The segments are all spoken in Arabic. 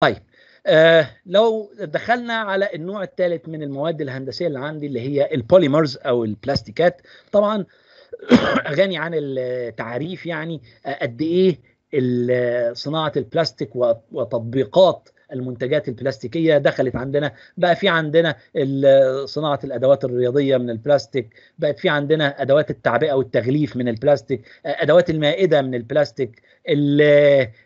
طيب آه لو دخلنا على النوع الثالث من المواد الهندسيه اللي عندي اللي هي البوليمرز او البلاستيكات طبعا غني عن التعريف يعني آه، قد ايه صناعه البلاستيك وتطبيقات المنتجات البلاستيكيه دخلت عندنا بقى في عندنا صناعه الادوات الرياضيه من البلاستيك بقت في عندنا ادوات التعبئه والتغليف من البلاستيك ادوات المائده من البلاستيك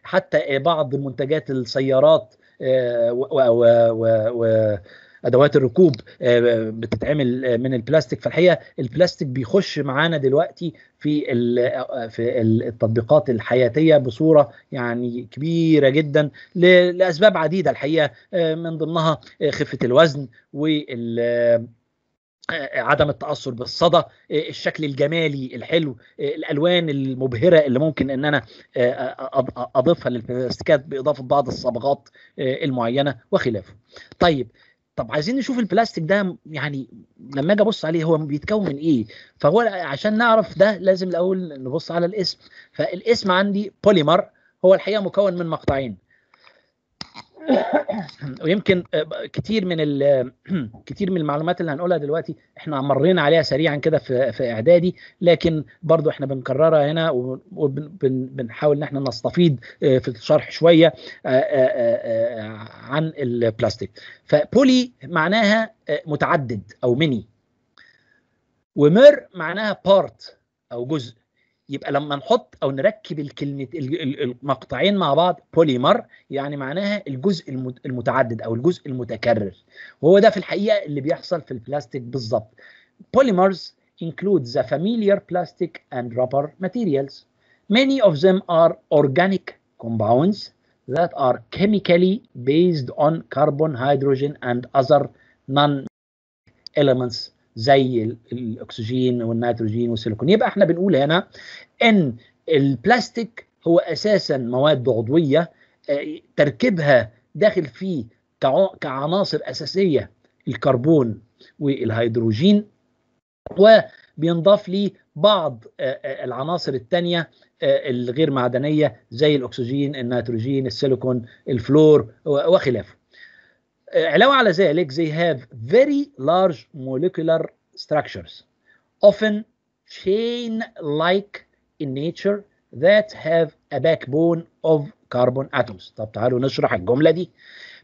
حتى بعض منتجات السيارات آه، و, و, و, و ادوات الركوب آه، آه، بتتعمل آه، من البلاستيك فالحقيقه البلاستيك بيخش معانا دلوقتي في في التطبيقات الحياتيه بصوره يعني كبيره جدا لاسباب عديده الحقيقه من ضمنها خفه الوزن وال عدم التاثر بالصدى الشكل الجمالي الحلو الالوان المبهره اللي ممكن ان انا اضيفها للبلاستيكات باضافه بعض الصبغات المعينه وخلافه طيب طب عايزين نشوف البلاستيك ده يعني لما اجي ابص عليه هو بيتكون من ايه فهو عشان نعرف ده لازم الاول نبص على الاسم فالاسم عندي بوليمر هو الحقيقه مكون من مقطعين ويمكن آه، كتير من آه، كتير من المعلومات اللي هنقولها دلوقتي احنا مرينا عليها سريعا كده في في اعدادي لكن برضو احنا بنكررها هنا وبنحاول ان احنا نستفيض آه، في الشرح شويه عن البلاستيك فبولي معناها متعدد او ميني ومر معناها بارت او جزء يبقى لما نحط او نركب الكلمه المقطعين مع بعض بوليمر يعني معناها الجزء المتعدد او الجزء المتكرر وهو ده في الحقيقه اللي بيحصل في البلاستيك بالظبط polymers include the familiar plastic and rubber materials many of them are organic compounds that are chemically based on carbon hydrogen and other non elements زي الاكسجين والنيتروجين والسيليكون يبقى احنا بنقول هنا ان البلاستيك هو اساسا مواد عضويه آه، تركيبها داخل فيه كعناصر اساسيه الكربون والهيدروجين وبينضاف لي بعض آه، آه، العناصر الثانيه الغير معدنيه زي الاكسجين النيتروجين السيليكون الفلور وخلافه علاوة على ذلك they have very large molecular structures often chain-like in nature that have a backbone of carbon atoms طب تعالوا نشرح الجملة دي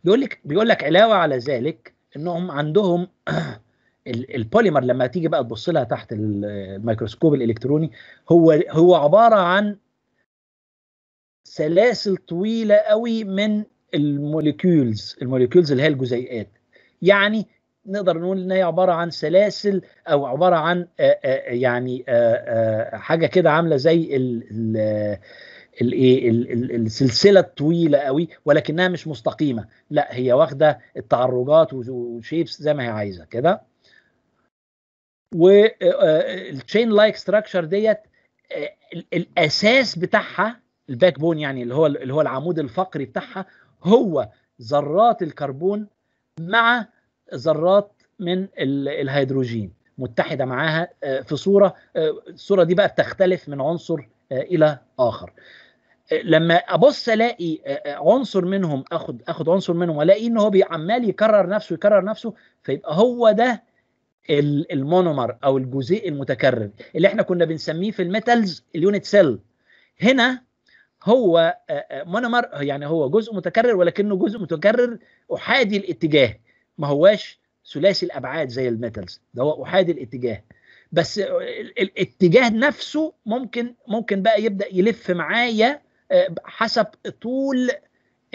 بيقول لك بيقول لك علاوة على ذلك انهم عندهم البوليمر لما تيجي بقى تبص لها تحت الميكروسكوب الالكتروني هو هو عباره عن سلاسل طويله قوي من الموليكيولز الموليكيولز اللي هي الجزيئات يعني نقدر نقول ان هي عباره عن سلاسل او عباره عن يعني حاجه كده عامله زي الايه السلسله الطويله قوي ولكنها مش مستقيمه لا هي واخده التعرجات وشيبس زي ما هي عايزه كده والتشين لايك ستراكشر ديت الاساس بتاعها الباك بون يعني اللي هو اللي هو العمود الفقري بتاعها هو ذرات الكربون مع ذرات من الهيدروجين متحده معاها آه، في صوره آه، الصوره دي بقى بتختلف من عنصر آه، الى اخر لما ابص الاقي عنصر منهم اخد اخد عنصر منهم والاقي ان هو عمال يكرر نفسه يكرر نفسه فيبقى هو ده المونومر او الجزيء المتكرر اللي احنا كنا بنسميه في الميتالز اليونت سيل هنا هو آه، آه، مونومر يعني هو جزء متكرر ولكنه جزء متكرر احادي الاتجاه ما هواش ثلاثي الابعاد زي الميتالز ده هو احادي الاتجاه بس الاتجاه نفسه ممكن ممكن بقى يبدا يلف معايا آه، حسب طول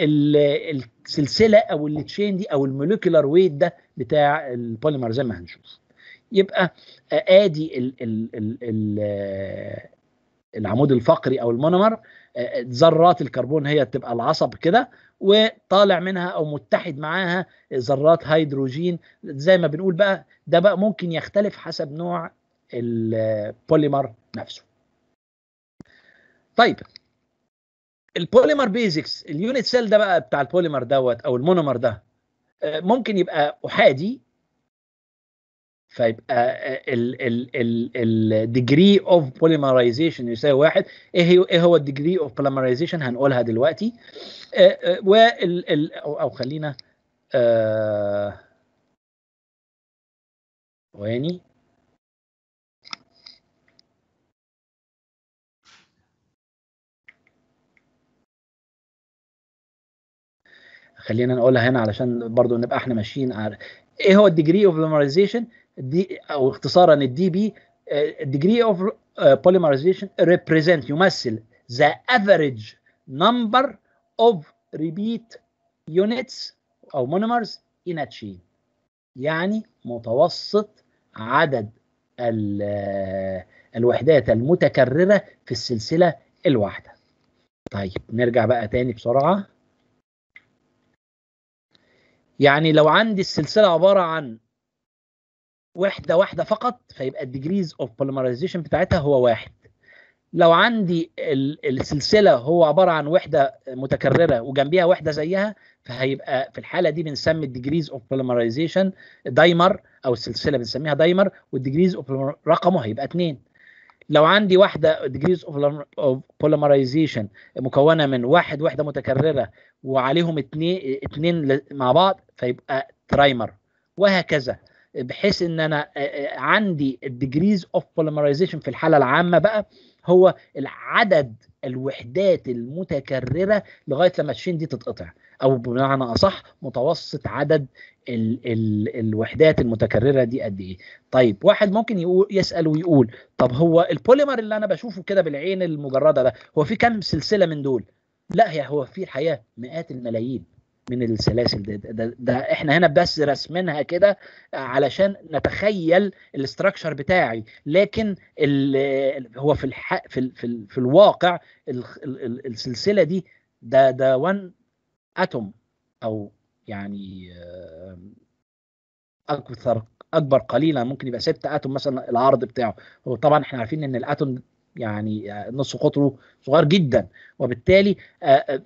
السلسله او التشين دي او الموليكولار ويت ده بتاع البوليمر زي ما هنشوف يبقى ادي ال ال ال العمود الفقري او المونومر ذرات الكربون هي بتبقى العصب كده وطالع منها او متحد معاها ذرات هيدروجين زي ما بنقول بقى ده بقى ممكن يختلف حسب نوع البوليمر نفسه طيب البوليمر بيزكس اليونت سيل ده بقى بتاع البوليمر دوت او المونومر ده آه، ممكن يبقى احادي فيبقى الديجري اوف بوليمرايزيشن يساوي واحد ايه, إيه هو الديجري اوف بوليمرايزيشن هنقولها دلوقتي آه، آه، وال او خلينا آه، ثواني خلينا نقولها هنا علشان برضو نبقى احنا ماشيين على ايه هو الديجري اوف بوليمرايزيشن دي او اختصارا الدي بي آه، degree of آه، polymerization ريبريزنت يمثل the average number of repeat units او monomers in a chain يعني متوسط عدد آه، الوحدات المتكررة في السلسلة الواحدة طيب نرجع بقى تاني بسرعة يعني لو عندي السلسلة عبارة عن وحده واحده فقط فيبقى الديجريز اوف بوليمرايزيشن بتاعتها هو واحد لو عندي السلسله هو عباره عن وحده متكرره وجنبيها وحده زيها فهيبقى في الحاله دي بنسمي الديجريز اوف بوليمرايزيشن دايمر او السلسله بنسميها دايمر والديجريز اوف رقمه هيبقى اثنين لو عندي واحده ديجريز اوف بوليمرايزيشن مكونه من واحد وحده متكرره وعليهم اثنين اثنين مع بعض فيبقى ترايمر وهكذا بحيث ان انا عندي الديجريز اوف بوليمرايزيشن في الحاله العامه بقى هو العدد الوحدات المتكرره لغايه لما الشين دي تتقطع او بمعنى اصح متوسط عدد الـ الـ الوحدات المتكرره دي قد ايه طيب واحد ممكن يقول يسال ويقول طب هو البوليمر اللي انا بشوفه كده بالعين المجرده ده هو في كام سلسله من دول لا هي هو في الحقيقه مئات الملايين من السلاسل ده, ده, ده احنا هنا بس رسمينها كده علشان نتخيل الاستراكشر بتاعي لكن هو في الح... في ال في, ال في الواقع ال ال السلسله دي ده ده 1 اتوم او يعني آه، اكثر اكبر قليلا ممكن يبقى ست اتوم مثلا العرض بتاعه وطبعا احنا عارفين ان الاتوم يعني آه، نص قطره صغير جدا وبالتالي آه،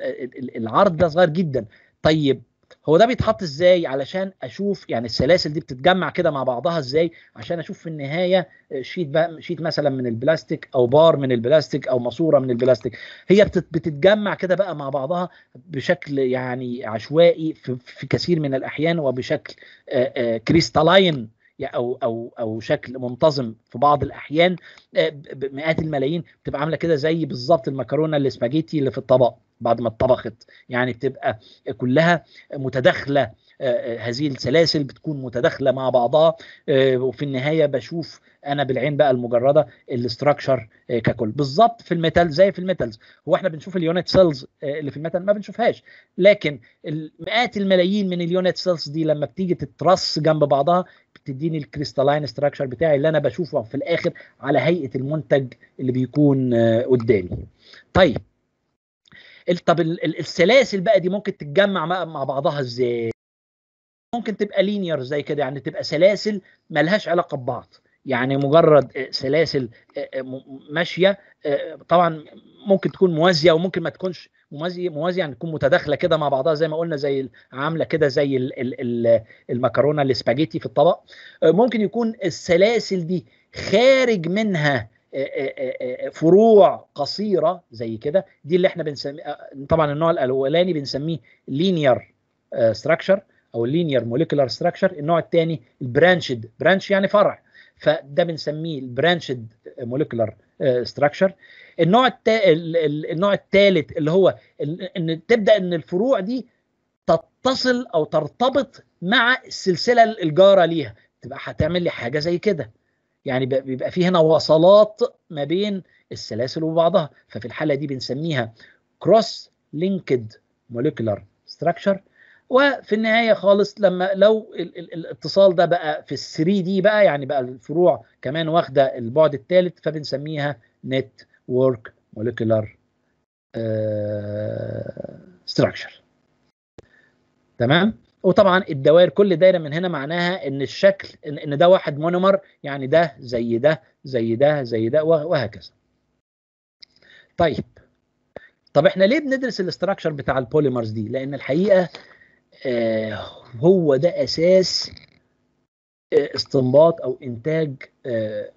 العرض ده صغير جدا طيب هو ده بيتحط ازاي علشان اشوف يعني السلاسل دي بتتجمع كده مع بعضها ازاي عشان اشوف في النهايه آه، شيت بقى شيت مثلا من البلاستيك او بار من البلاستيك او ماسوره من البلاستيك هي بتتجمع كده بقى مع بعضها بشكل يعني عشوائي في, في كثير من الاحيان وبشكل كريستالاين آه، آه، او او او شكل منتظم في بعض الاحيان آه، مئات الملايين بتبقى عامله كده زي بالظبط المكرونه الاسباجيتي اللي في الطبق بعد ما اتطبخت يعني بتبقى كلها متداخله آه، آه، هذه السلاسل بتكون متداخله مع بعضها آه، وفي النهايه بشوف انا بالعين بقى المجرده الاستراكشر ككل بالظبط في الميتال زي في الميتالز هو احنا بنشوف اليونت سيلز اللي في الميتال ما بنشوفهاش لكن مئات الملايين من اليونت سيلز دي لما بتيجي تترص جنب بعضها بتديني الكريستالين ستراكشر بتاعي اللي انا بشوفه في الاخر على هيئه المنتج اللي بيكون قدامي طيب طب السلاسل بقى دي ممكن تتجمع مع بعضها ازاي ممكن تبقى لينير زي كده يعني تبقى سلاسل ملهاش علاقه ببعض يعني مجرد آه، سلاسل آه، آه، ماشيه طبعا ممكن تكون موازيه وممكن ما تكونش موازيه موازيه يعني تكون متداخله كده مع بعضها زي ما قلنا زي عامله كده زي المكرونه الاسباجيتي في الطبق ممكن يكون السلاسل دي خارج منها فروع قصيره زي كده دي اللي احنا بنسميه طبعا النوع الاولاني بنسميه لينير ستراكشر او اللينير موليكولار ستراكشر النوع الثاني البرانشد برانش يعني فرع فده بنسميه البرانشد موليكولار ستراكشر النوع النوع الثالث اللي هو ان تبدا ان الفروع دي تتصل او ترتبط مع السلسله الجاره ليها تبقى هتعمل لي حاجه زي كده يعني بيبقى في هنا وصلات ما بين السلاسل وبعضها ففي الحاله دي بنسميها كروس لينكد موليكيولار ستراكشر وفي النهايه خالص لما لو الاتصال ده بقى في ال 3 دي بقى يعني بقى الفروع كمان واخده البعد الثالث فبنسميها نت ورك موليكولار ستراكشر آه، تمام وطبعا الدوائر كل دايره من هنا معناها ان الشكل ان ده واحد مونومر يعني ده زي ده زي ده زي ده وهكذا طيب طب احنا ليه بندرس الاستراكشر بتاع البوليمرز دي لان الحقيقه آه، هو ده اساس آه، استنباط او انتاج آه،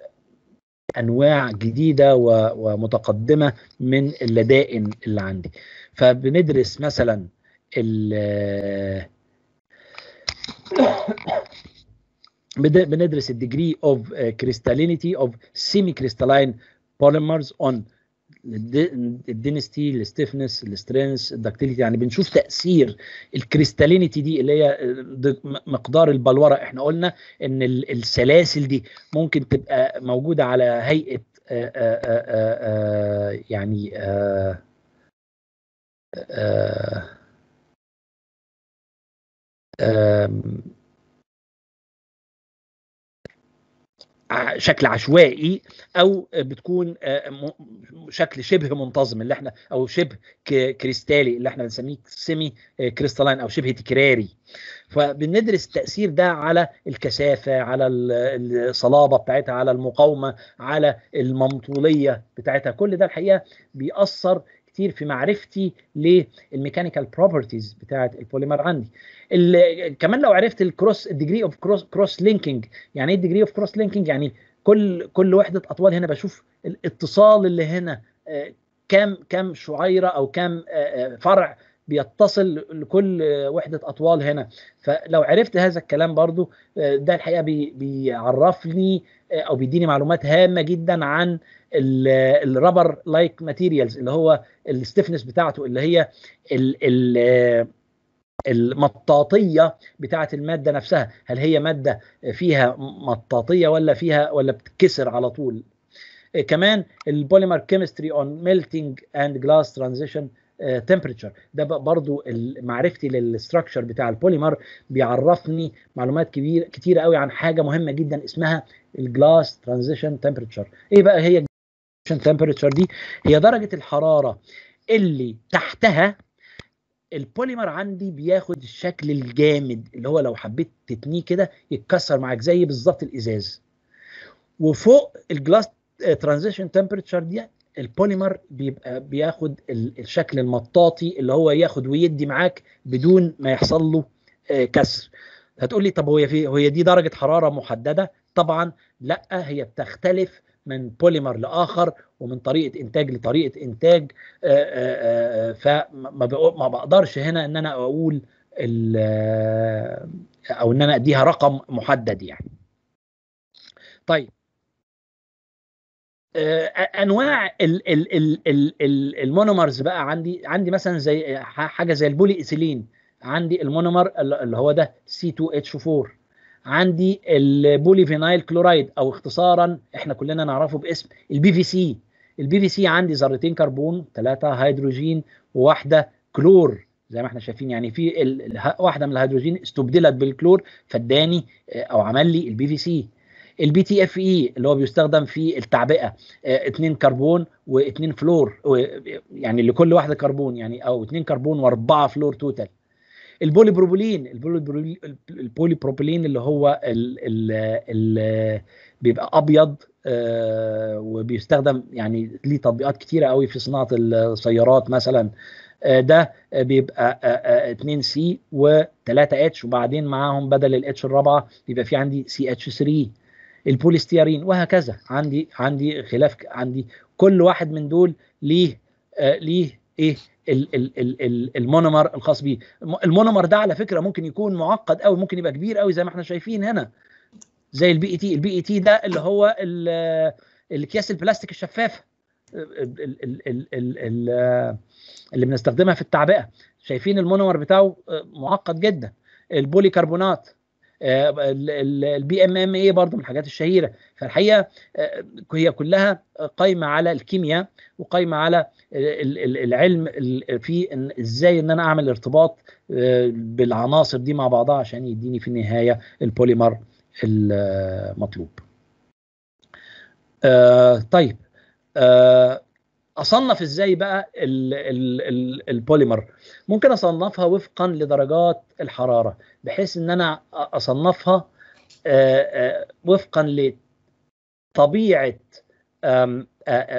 انواع جديده ومتقدمه من اللدائن اللي عندي فبندرس مثلا بندرس الديجري اوف كريستالينيتي اوف سيمي كريستالين بوليمرز اون الدينستي الستيفنس السترينس الدكتيليتي يعني بنشوف تاثير الكريستالينيتي دي اللي هي آه، مقدار البلوره احنا قلنا ان السلاسل دي ممكن تبقى موجوده على هيئه آآ آه، آآ آه، يعني آآ شكل عشوائي او بتكون آه، شكل شبه منتظم اللي احنا او شبه كريستالي اللي احنا بنسميه سيمي آه، كريستالين او شبه تكراري فبندرس التاثير ده على الكثافه على الصلابه بتاعتها على المقاومه على الممطوليه بتاعتها كل ده الحقيقه بيأثر كتير في معرفتي للميكانيكال بروبرتيز بتاعه البوليمر عندي كمان لو عرفت الكروس الديجري اوف كروس لينكينج يعني ايه الديجري اوف كروس لينكينج يعني كل كل وحده اطوال هنا بشوف الاتصال اللي هنا آه، كام كام شعيره او كام آه، آه، فرع بيتصل لكل وحده اطوال هنا فلو عرفت هذا الكلام برضو آه، ده الحقيقه بيعرفني آه، او بيديني معلومات هامه جدا عن الرابر لايك ماتيريالز اللي هو الستيفنس بتاعته اللي هي ال آه، المطاطيه بتاعه الماده نفسها هل هي ماده فيها مطاطيه ولا فيها ولا بتكسر على طول كمان البوليمر كيمستري اون ميلتنج اند جلاس ترانزيشن تمبريتشر آه، ده برضو معرفتي للستراكشر بتاع البوليمر بيعرفني معلومات كبير كتير قوي عن حاجه مهمه جدا اسمها الجلاس ترانزيشن تمبريتشر ايه بقى هي تمبريتشر دي هي درجه الحراره اللي تحتها البوليمر عندي بياخد الشكل الجامد اللي هو لو حبيت تتنيه كده يتكسر معاك زي بالظبط الازاز وفوق الجلاس ترانزيشن تمبريتشر دي البوليمر بيبقى بياخد الشكل المطاطي اللي هو ياخد ويدي معاك بدون ما يحصل له آه، كسر هتقول لي طب هو في هي دي درجه حراره محدده طبعا لا هي بتختلف من بوليمر لاخر ومن طريقه انتاج لطريقه انتاج آه، آه، فما بقدرش هنا ان انا اقول او ان انا اديها رقم محدد يعني طيب آه، انواع نعم. المونومرز بقى عندي عندي مثلا زي حاجه زي البولي ايثيلين عندي المونومر اللي هو ده C2H4 عندي البولي فينايل كلورايد او اختصارا احنا كلنا نعرفه باسم البي في سي البي في سي عندي ذرتين كربون ثلاثه هيدروجين وواحده كلور زي ما احنا شايفين يعني في واحده من الهيدروجين استبدلت بالكلور فاداني آه، او عمل لي البي في سي البي تي اف اي اللي هو بيستخدم في التعبئه اثنين آه، كربون واثنين فلور يعني لكل واحده كربون يعني او اثنين كربون واربعه فلور توتال البولي بروبولين البولي بروبولين اللي هو ال ال ال بيبقى ابيض آه وبيستخدم يعني ليه تطبيقات كتيره قوي في صناعه السيارات مثلا آه، ده بيبقى 2 سي و3 اتش وبعدين معاهم بدل الاتش الرابعه بيبقى في عندي سي اتش 3 البوليستيرين وهكذا عندي عندي خلاف عندي كل واحد من دول ليه آه، ليه ايه المونومر الخاص بيه المونومر ده على فكره ممكن يكون معقد قوي ممكن يبقى كبير قوي زي ما احنا شايفين هنا زي البي اي تي e البي اي تي e ده اللي هو الاكياس البلاستيك الشفافه اللي بنستخدمها في التعبئه شايفين المونومر بتاعه آه، معقد جدا البوليكربونات البي ام ام اي برضه من الحاجات الشهيره فالحقيقه آه، هي كلها قايمه على الكيمياء وقايمه على العلم في ازاي ان انا اعمل ارتباط آه، بالعناصر دي مع بعضها عشان يديني في النهايه البوليمر المطلوب. آه، طيب اصنف ازاي بقى الـ الـ الـ البوليمر ممكن اصنفها وفقا لدرجات الحراره بحيث ان انا اصنفها وفقا لطبيعه آمم،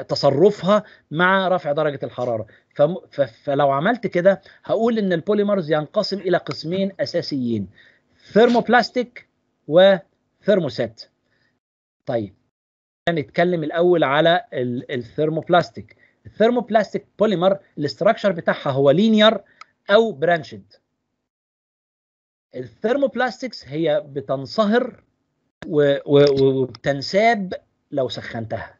تصرفها مع رفع درجه الحراره فلو عملت كده هقول ان البوليمرز ينقسم الى قسمين اساسيين ثيرموبلاستيك وثيرموسات طيب هنتكلم الاول على الثيرموبلاستيك الثيرموبلاستيك بوليمر الاستراكشر بتاعها هو لينير او برانشد الثيرموبلاستكس هي بتنصهر وبتنساب لو سخنتها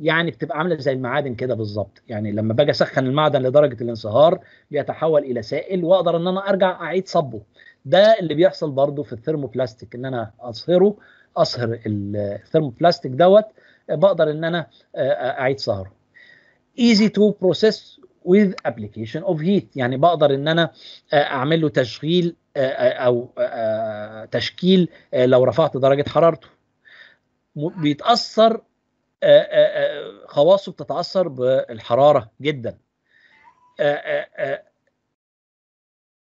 يعني بتبقى عامله زي المعادن كده بالظبط يعني لما باجي اسخن المعدن لدرجه الانصهار بيتحول الى سائل واقدر ان انا ارجع اعيد صبه ده اللي بيحصل برضو في الثيرموبلاستيك ان انا اصهره اصهر الثيرموبلاستيك دوت بقدر ان انا اعيد صهره easy to process with application of heat يعني بقدر ان انا آه، اعمل له تشغيل آه، آه، او تشكيل لو رفعت درجه حرارته بيتاثر خواصه بتتاثر بالحراره جدا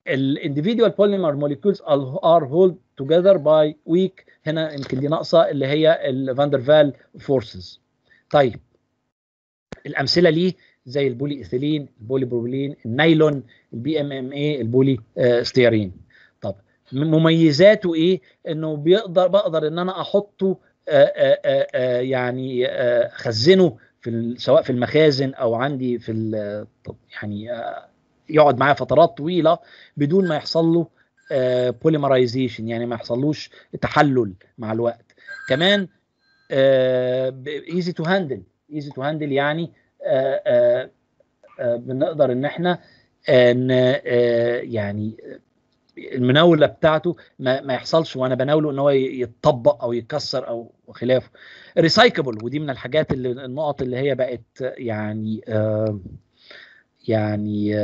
الانديفيدوال بوليمر موليكولز ار هولد توجذر باي ويك هنا يمكن دي ناقصه اللي هي الفاندرفال فورسز طيب الامثله ليه زي البولي ايثيلين البولي بروبيلين النايلون البي ام ام اي البولي آه، ستيرين طب مميزاته ايه انه بيقدر بقدر ان انا احطه آه، آه، يعني اخزنه في سواء في المخازن او عندي في يعني يقعد معايا فترات طويله بدون ما يحصل له بوليمرايزيشن يعني ما يحصلوش تحلل مع الوقت كمان ايزي تو هاندل ايزي تو هاندل يعني آآ آه، آآ آه، آه، بنقدر ان احنا ان يعني المناوله بتاعته ما, ما يحصلش وانا بناوله ان هو يتطبق او يتكسر او خلافه ريسايكبل ودي من الحاجات اللي النقط اللي هي بقت يعني يعني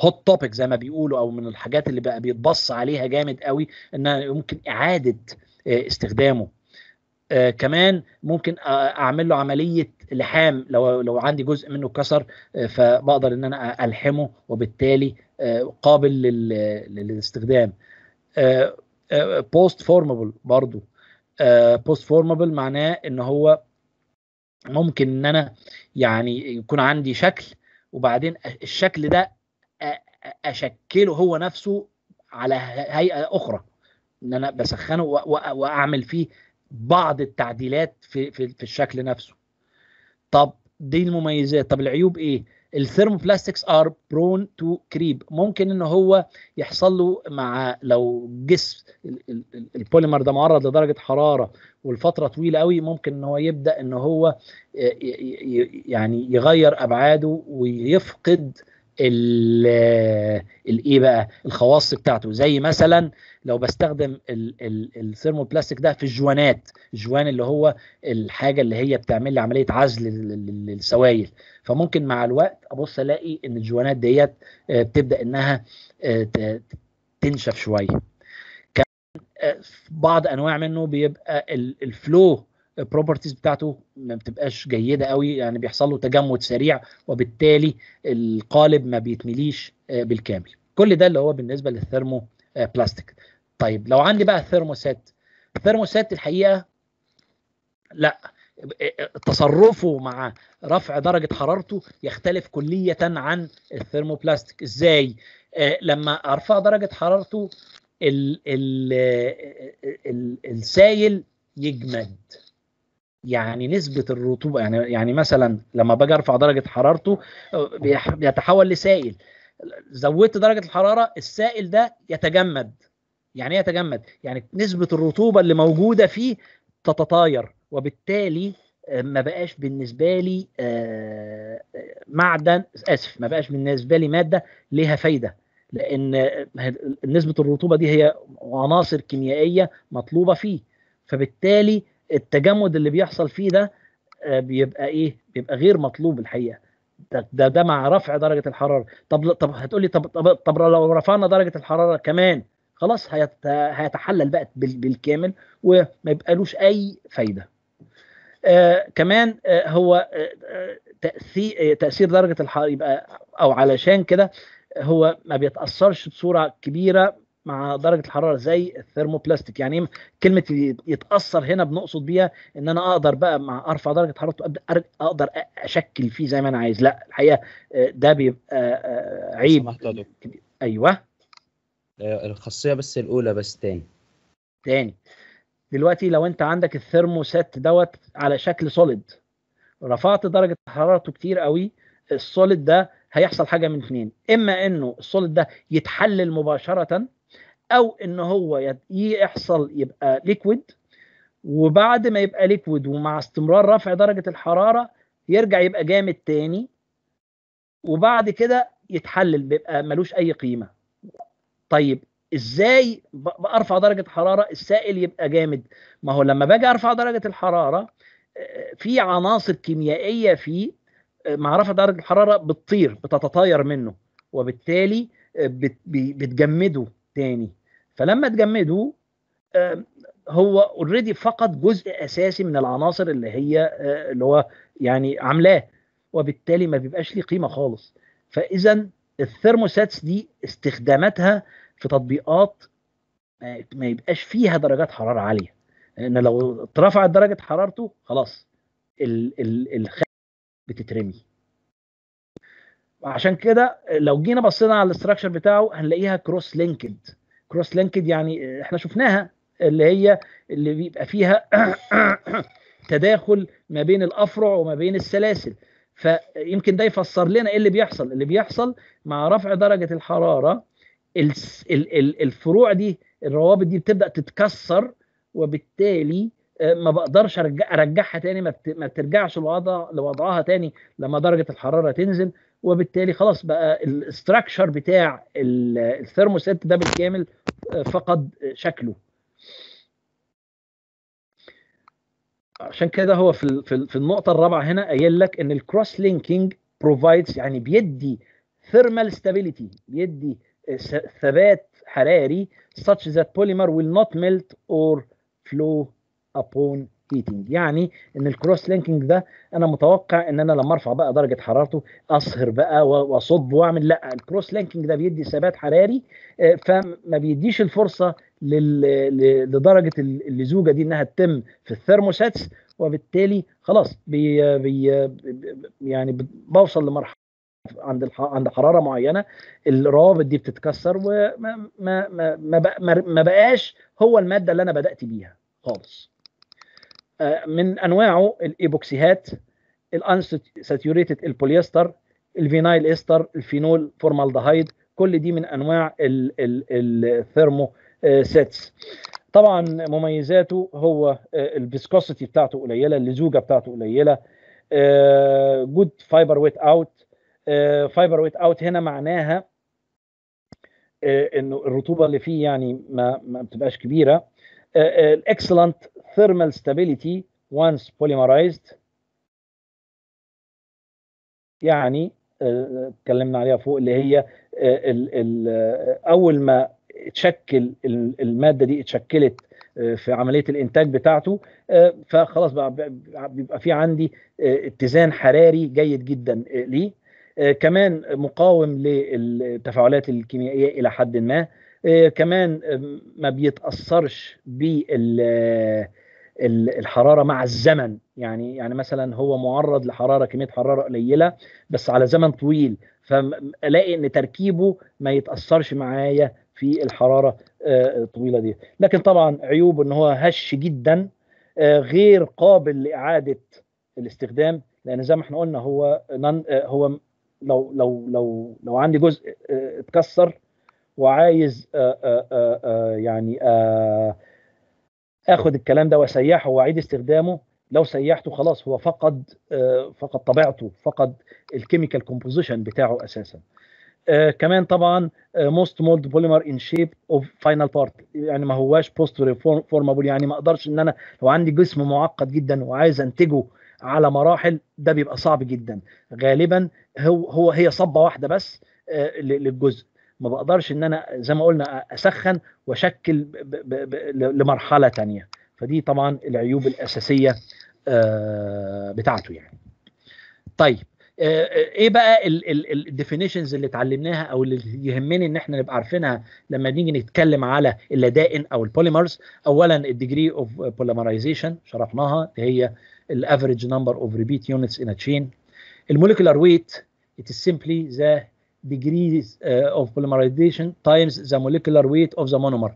هوت توبيك زي ما بيقولوا او من الحاجات اللي بقى بيتبص عليها جامد قوي انها يمكن اعاده استخدامه آه كمان ممكن اعمل له عمليه لحام لو لو عندي جزء منه كسر آه فبقدر ان انا الحمه وبالتالي آه قابل للاستخدام بوست آه، فورمبل آه، برضو بوست آه، فورمبل معناه ان هو ممكن ان انا يعني يكون عندي شكل وبعدين الشكل ده اشكله هو نفسه على هيئه اخرى ان انا بسخنه واعمل فيه بعض التعديلات في في, في الشكل نفسه طب دي المميزات طب العيوب ايه الثيرموبلاستكس ار برون تو كريب ممكن ان هو يحصل له مع لو جسم البوليمر ده معرض لدرجه حراره والفتره طويله قوي ممكن ان هو يبدا ان هو آه، يعني يغير ابعاده ويفقد الايه بقى الخواص بتاعته زي مثلا لو بستخدم الثيرموبلاستيك ده في الجوانات الجوان اللي هو الحاجه اللي هي بتعمل لي عمليه عزل للسوائل فممكن مع الوقت ابص الاقي ان الجوانات ديت آه، بتبدا انها آه، تنشف شويه كمان آه، بعض انواع منه بيبقى الفلو البروبرتيز بتاعته ما بتبقاش جيده قوي يعني بيحصل له تجمد سريع وبالتالي القالب ما بيتمليش آه، بالكامل كل ده اللي هو بالنسبه للثيرمو بلاستيك آه، طيب لو عندي بقى الثيرموسات الثيرموسات الحقيقه لا تصرفه مع رفع درجه حرارته يختلف كليه عن الثيرموبلاستيك ازاي آه، لما ارفع درجه حرارته السائل يجمد يعني نسبة الرطوبة يعني يعني مثلا لما باجي ارفع درجة حرارته آه، بيتحول لسائل زودت درجة الحرارة السائل ده يتجمد يعني ايه يتجمد؟ يعني نسبة الرطوبة اللي موجودة فيه تتطاير وبالتالي آه، ما بقاش بالنسبة لي آه، معدن اسف ما بقاش بالنسبة لي مادة ليها فايدة لان نسبة الرطوبة دي هي عناصر كيميائية مطلوبة فيه فبالتالي التجمد اللي بيحصل فيه ده آه، بيبقى ايه بيبقى غير مطلوب الحقيقه ده ده, ده مع رفع درجه الحراره طب طب هتقول لي طب طب, طب لو رفعنا درجه الحراره كمان خلاص هيتحلل بقى بالكامل وما يبقالوش اي فايده آه كمان آه هو آه, آه، تأثير, آه، تاثير درجه الحراره يبقى او علشان كده هو ما بيتاثرش بصوره كبيره مع درجه الحراره زي الثيرموبلاستيك يعني ايه كلمه يتاثر هنا بنقصد بيها ان انا اقدر بقى مع ارفع درجه حرارته ابدا اقدر اشكل فيه زي ما انا عايز لا الحقيقه آه، ده بيبقى آه، آه، عيب ايوه الخاصيه بس الاولى بس تاني تاني دلوقتي لو انت عندك الثيرموسات دوت على شكل سوليد رفعت درجه حرارته كتير قوي السوليد ده هيحصل حاجه من اثنين اما انه السوليد ده يتحلل مباشره او ان هو يحصل يبقى ليكويد وبعد ما يبقى ليكويد ومع استمرار رفع درجه الحراره يرجع يبقى جامد تاني وبعد كده يتحلل بيبقى ملوش اي قيمه طيب ازاي ارفع درجه الحراره السائل يبقى جامد ما هو لما باجي ارفع درجه الحراره في عناصر كيميائيه فيه مع رفع درجه الحراره بتطير بتتطاير منه وبالتالي بتجمده تاني فلما تجمدوا هو اوريدي فقد جزء اساسي من العناصر اللي هي آه، اللي هو يعني عاملاه وبالتالي ما بيبقاش ليه قيمه خالص فاذا الثرموساتس دي استخداماتها في تطبيقات ما يبقاش فيها درجات حراره عاليه لان لو اترفعت درجه حرارته خلاص الخام بتترمي عشان كده لو جينا بصينا على الاستراكشر بتاعه هنلاقيها كروس لينكد كروس لينكد يعني آه، احنا شفناها اللي هي اللي بيبقى فيها تداخل ما بين الافرع وما بين السلاسل فيمكن ده يفسر لنا ايه اللي بيحصل اللي بيحصل مع رفع درجه الحراره الفروع دي الروابط دي بتبدا تتكسر وبالتالي آه، ما بقدرش ارجعها تاني ما بترجعش لوضعها تاني لما درجه الحراره تنزل وبالتالي خلاص بقى الاستراكشر بتاع الثيرموسيت ده بالكامل آه، فقد شكله عشان كده هو في في النقطه الرابعه هنا قايل لك ان الكروس لينكينج بروفايدز يعني بيدي ثيرمال ستابيليتي بيدي آه، ثبات حراري such that polymer will not melt or flow upon هيتنج يعني ان الكروس لينكينج ده انا متوقع ان انا لما ارفع بقى درجه حرارته اصهر بقى واصب واعمل لا الكروس لينكينج ده بيدي ثبات حراري آه، فما بيديش الفرصه لدرجه اللزوجه دي انها تتم في الثرموساتس وبالتالي خلاص بي بي يعني بوصل لمرحله عند عند حراره معينه الروابط دي بتتكسر وما ما ما ما بقاش هو الماده اللي انا بدات بيها خالص آه، من انواعه الايبوكسيهات الانساتيوريتد البوليستر الفينايل استر الفينول فورمالدهايد كل دي من انواع الثيرمو سيتس طبعا مميزاته هو آه، الفيسكوسيتي بتاعته قليله اللزوجه بتاعته قليله جود فايبر ويت اوت فايبر ويت اوت هنا معناها آه، انه الرطوبه اللي فيه يعني ما ما بتبقاش كبيره الاكسلنت thermal stability once polymerized يعني آه، اتكلمنا عليها فوق اللي هي الـ آه، الـ آه، اول ما اتشكل الماده دي اتشكلت في عمليه الانتاج بتاعته فخلاص بقى بيبقى في عندي اتزان حراري جيد جدا ليه كمان مقاوم للتفاعلات الكيميائيه الى حد ما كمان ما بيتاثرش بال الحراره مع الزمن يعني يعني مثلا هو معرض لحراره كميه حراره قليله بس على زمن طويل فالاقي ان تركيبه ما يتاثرش معايا في الحراره آه، الطويله دي لكن طبعا عيوب ان هو هش جدا آه، غير قابل لاعاده الاستخدام لان زي ما احنا قلنا هو آه، هو لو لو لو لو عندي جزء اتكسر وعايز آآ آآ يعني آآ اخد الكلام ده واسيحه واعيد استخدامه لو سيحته خلاص هو فقد آه، فقد طبيعته فقد الكيميكال كومبوزيشن بتاعه اساسا آه، كمان طبعا موست مولد بوليمر ان شيب اوف فاينل بارت يعني ما هواش بوست فورمابل يعني ما اقدرش ان انا لو عندي جسم معقد جدا وعايز انتجه على مراحل ده بيبقى صعب جدا غالبا هو هو هي صبه واحده بس آه، للجزء ما بقدرش ان انا زي ما قلنا اسخن واشكل لمرحله تانية فدي طبعا العيوب الاساسيه آه، بتاعته يعني طيب آه، آه، ايه بقى الديفينيشنز اللي اتعلمناها او اللي يهمني ان احنا نبقى عارفينها لما نيجي نتكلم على اللدائن او البوليمرز اولا الديجري اوف بوليمرايزيشن شرحناها اللي هي الافريج نمبر اوف ريبيت يونتس ان تشين المولكيولار ويت ات سيمبلي ذا degrees uh, of polymerization times the molecular weight of the monomer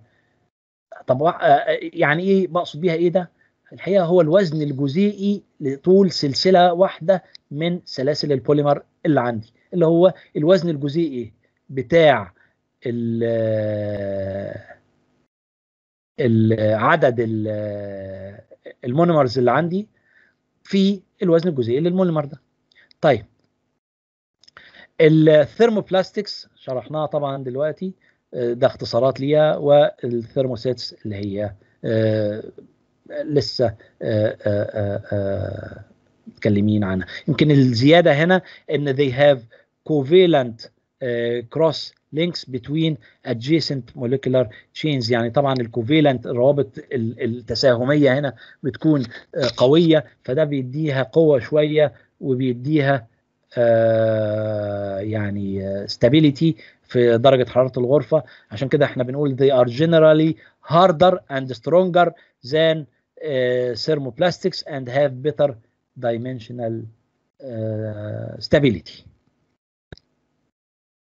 طب uh, يعني ايه بقصد بيها ايه ده الحقيقه هو الوزن الجزيئي لطول سلسله واحده من سلاسل البوليمر اللي عندي اللي هو الوزن الجزيئي بتاع العدد آه، المونومرز اللي عندي في الوزن الجزيئي للمونومر ده طيب الثيرموبلاستكس شرحناها طبعا دلوقتي آه، ده اختصارات ليها والثيرموسيتس اللي هي آه، لسه آه، متكلمين عنها يمكن الزياده هنا ان they have covalent cross links between adjacent molecular chains يعني طبعا الكوفيلنت الروابط التساهميه هنا بتكون قويه فده بيديها قوه شويه وبيديها يعني stability في درجه حراره الغرفه عشان كده احنا بنقول they are generally harder and stronger than thermoplastics and have better dimensional stability